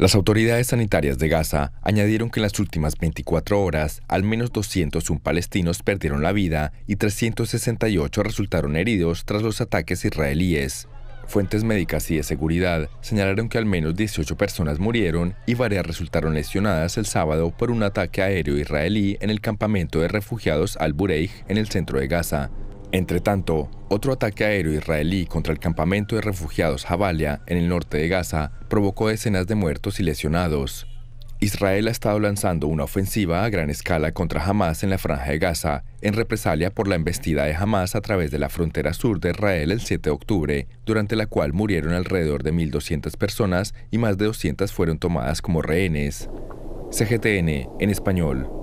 Las autoridades sanitarias de Gaza añadieron que en las últimas 24 horas, al menos 201 palestinos perdieron la vida y 368 resultaron heridos tras los ataques israelíes. Fuentes médicas y de seguridad señalaron que al menos 18 personas murieron y varias resultaron lesionadas el sábado por un ataque aéreo israelí en el campamento de refugiados Al-Bureij en el centro de Gaza. Entre tanto, otro ataque aéreo israelí contra el campamento de refugiados Jabalia en el norte de Gaza provocó decenas de muertos y lesionados. Israel ha estado lanzando una ofensiva a gran escala contra Hamas en la franja de Gaza, en represalia por la embestida de Hamas a través de la frontera sur de Israel el 7 de octubre, durante la cual murieron alrededor de 1.200 personas y más de 200 fueron tomadas como rehenes. CGTN, en español.